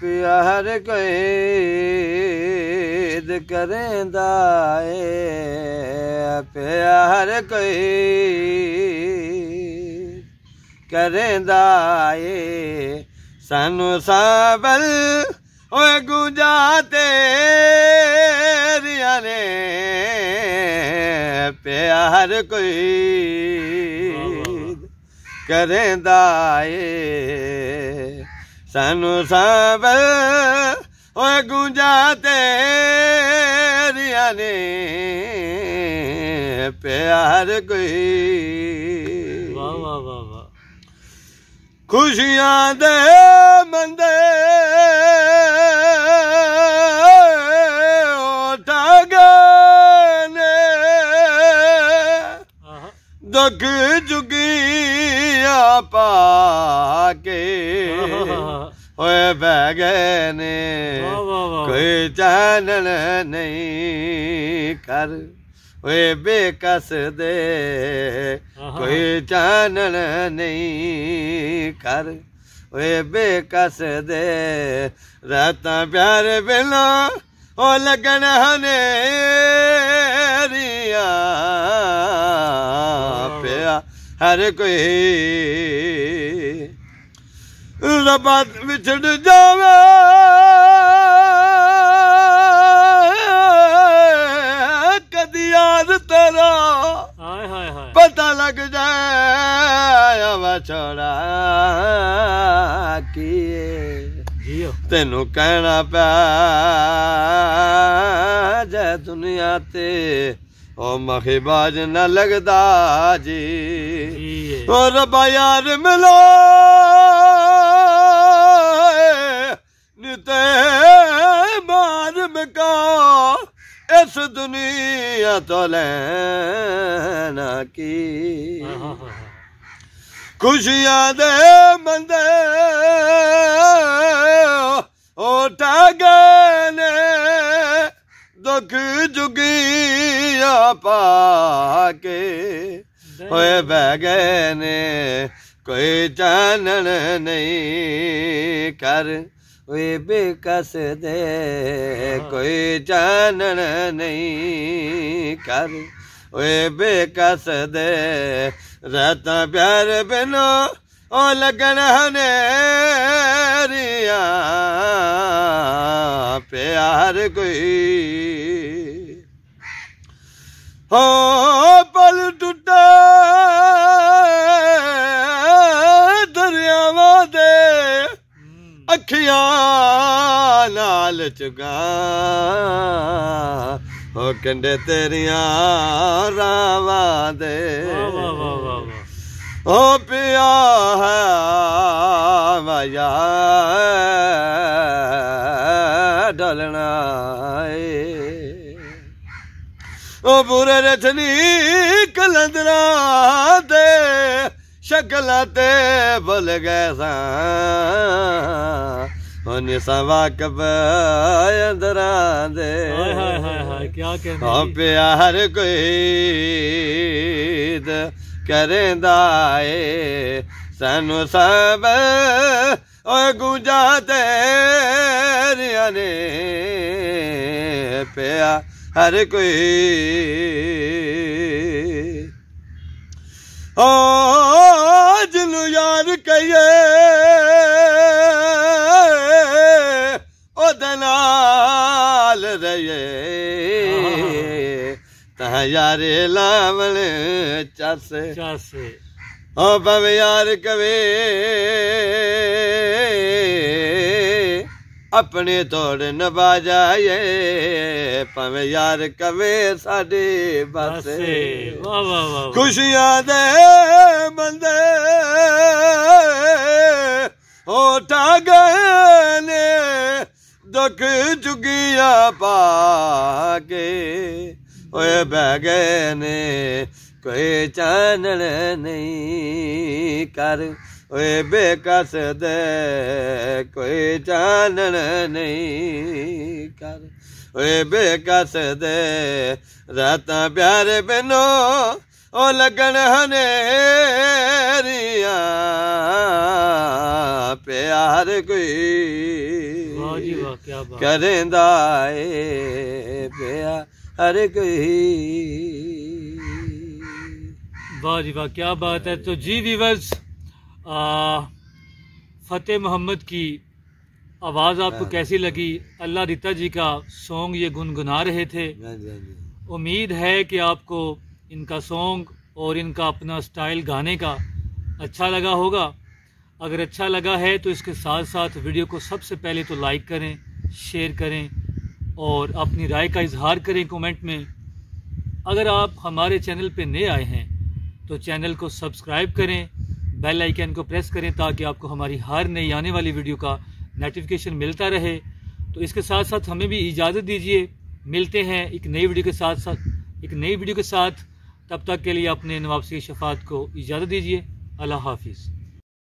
ਪਿਆਰ ਕੈਦ ਕਰੇਂਦਾ ਏ ਪਿਆਰ ਕੈਦ ਕਰੇਂਦਾ ਏ ਸਾਨੂੰ ਸਾਬਲ ਓਏ ਗੁਜਾ ਤੇਰੀਆਂ ਨੇ ਪਿਆਰ ਕੋਈ ਕਰੇਂਦਾ ਏ ਸਾਨੂੰ ਸਭ ਓਏ ਗੁੰਜਾ ਤੇਰੀਆਂ ਨੇ ਪਿਆਰ ਕੋਈ ਵਾ ਵਾ ਵਾ ਵਾ ਖੁਸ਼ੀਆਂ ਦੇ ਮੰਦੇ ਦੁੱਖ ਜੁਗੀਆਂ ਪਾ ਕੇ ਓਏ ਬਹਿ ਗਏ ਨੇ ਕੋਈ ਚਾਨਣ ਨਹੀਂ ਕਰ ਓਏ ਬੇਕਸ ਦੇ ਕੋਈ ਚਾਨਣ ਨਹੀਂ ਕਰ ਓਏ ਬੇਕਸ ਦੇ ਰਤਾ ਪਿਆਰ ਬਿਲੋ ਓ ਲੱਗਣ ਹਨੇਰੀਆਂ ਪਿਆ ਹਰ ਕੋਈ ਰੱਬਾ ਵਿਛੜ ਜਾਵੇ ਕਦੀ ਯਾਦ ਤੇਰਾ ਹਾਏ ਹਾਏ ਹਾਏ ਪਤਾ ਲੱਗ ਜਾਇਆ ਵਛੜਾ ਕੀਏ ਤੈਨੂੰ ਕਹਿਣਾ ਪਿਆ ਜੇ ਦੁਨੀਆ ਤੇ ਓ ਮਖਬਾਜ ਨਾ ਲੱਗਦਾ ਜੀ ਓ ਰੱਬਾ ਯਾਰ ਮਿਲੋ ਤੇ ਮਾਰ ਬਕਾ ਇਸ ਦੁਨੀਆ ਤੋਂ ਲੈਣਾ ਕੀ ਖੁਸ਼ੀਆਂ ਦੇ ਮੰਦੇ ਉਹ ਟਾਗਨੇ ਦੁੱਖ ਜੁਗੀਆਂ ਪਾ ਕੇ ਹੋਏ ਬਹਿ ਗਏ ਨੇ ਕੋਈ ਜਾਣਨ ਨਹੀਂ ਕਰ ਵੇ ਬਿਕਸ ਦੇ ਕੋਈ ਜਾਣਨ ਨਹੀਂ ਕਰ ਓਏ ਬੇਕਸ ਦੇ ਰਤਾ ਪਿਆਰ ਬਿਨੋ ਓ ਲਗਣ ਹਨੇਰੀਆਂ ਪਿਆਰ ਕੋਈ ਹੋ ਅੱਖੀਆਂ ਨਾਲ ਚੁਗਾ ਹੋ ਕੰਡੇ ਤੇਰੀਆਂ ਰਾਵਾਂ ਦੇ ਵਾ ਵਾ ਵਾ ਵਾ ਓ ਪਿਆ ਹੈ ਮਾਇਆ ਡਲਣਾ ਏ ਓ ਬੁਰੇ ਰਥਨੀ ਕਲੰਦਰਾ ਦੇ ਸ਼ਕਲਾਂ ਤੇ ਭੁੱਲ ਗਏ ਸਾਂ ਉਹਨੇ ਸਵਾਕਬ ਅੰਦਰਾਂ ਦੇ ਹਾਏ ਹਾਏ ਹਾਏ ਹਾਏ ਕੀ ਕਹਿੰਦੇ ਹਾਂ ਪਿਆਰ ਕੋਈ ਕਰੇਂਦਾ ਏ ਸਾਨੂੰ ਸਭ ਓਏ ਗੁੰਜਾ ਤੇਰੀਆਂ ਨੇ ਪਿਆ ਹਰ ਕੋਈ ਓ ਜਿਹਨੂੰ ਯਾਰ ਕਹੀਏ ਉਹਦੇ ਨਾਲ ਰਹੀਏ ਤਾਂ ਯਾਰ ਲਾਵਣ ਚਾਸੇ ਚਾਸੇ ਓ ਬਵ ਯਾਰ ਕਵੇ ਆਪਣੇ ਤੋੜ ਨਵਾਜਾਏ ਭਵੇਂ ਯਾਰ ਕਵੇ ਸਾਡੇ ਬਸੇ ਵਾ ਵਾ ਵਾ ਖੁਸ਼ੀਆਂ ਦੇ ਬੰਦੇ ਹੋ ਗਏ ਨੇ ਦੁੱਖ ਚੁਗੀਆਂ ਪਾ ਓਏ ਬਹਿ ਗਏ ਨੇ ਕੋਈ ਚਾਨਣ ਨਹੀਂ ਕਰ ਓਏ ਬੇਕਸ ਦੇ ਕੋਈ ਜਾਣਨ ਨਹੀਂ ਕਰ ਓਏ ਬੇਕਸ ਦੇ ਰਾਤਾਂ ਪਿਆਰ ਬਿਨੋ ਓ ਲਗਣ ਹਨੇਰੀਆਂ ਪਿਆਰ ਕੋਈ ਵਾਹ ਜੀ ਵਾਹ ਕੀ ਬਾਤ ਕਰੇਂਦਾ ਏ ਪਿਆ ਹਰ ਕੋਈ ਵਾਹ ਜੀ ਵਾਹ ਕੀ ਬਾਤ ਹੈ ਤੋ ਜੀ ਵੀਵਰਸ फ़तेह मोहम्मद की आवाज़ आपको हाँ। कैसी लगी अल्लाह रिता जी का सॉन्ग ये गुनगुना रहे थे हाँ हाँ उम्मीद है कि आपको इनका सॉन्ग और इनका अपना स्टाइल गाने का अच्छा लगा होगा अगर अच्छा लगा है तो इसके साथ साथ वीडियो को सबसे पहले तो लाइक करें शेयर करें और अपनी राय का इजहार करें कमेंट में अगर आप हमारे चैनल पर नए आए हैं तो चैनल को सब्सक्राइब करें बेल आइकन को प्रेस करें ताकि आपको हमारी हर नई आने वाली वीडियो का नोटिफिकेशन मिलता रहे तो इसके साथ साथ हमें भी इजाज़त दीजिए मिलते हैं एक नई वीडियो के साथ साथ एक नई वीडियो के साथ तब तक के लिए अपने नवाबसी शफात को इजाज़त दीजिए अल्लाह हाफिज़